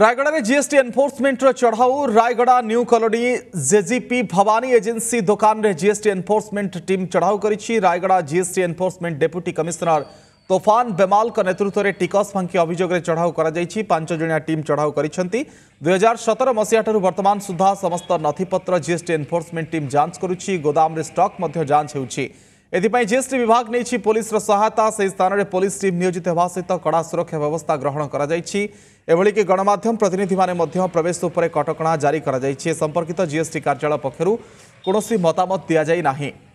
रायगड़े GST enforcement चढ़ाउ Rayagada new colony JGP Bhavani agency दुकान रे जीएसटी एनफोर्समेंट टीम चढ़ाऊ कर Rayagada GST enforcement deputy commissioner Tofan Bemal का नेतृत्व में टिकस फांकी अभोग चढ़ाऊ कर पांचजिया टीम चढ़ाऊ कर दुई सतर मसीहा वर्तमान सुधा समस्त नथिपत जीएसटी एनफोर्समेंट टीम जांच करोदाम स्टक् जांच हो एथपाई जीएसटी विभाग नहीं पुलिस सहायता से ही स्थान में पुलिस टीम नियोजित होगा सहित कड़ा सुरक्षा व्यवस्था ग्रहण कर गणमाम प्रतिनिधि मैंने प्रवेश कटक जारी कर संपर्कित जीएसटी कार्यालय पक्ष कौन मतामत दि जाए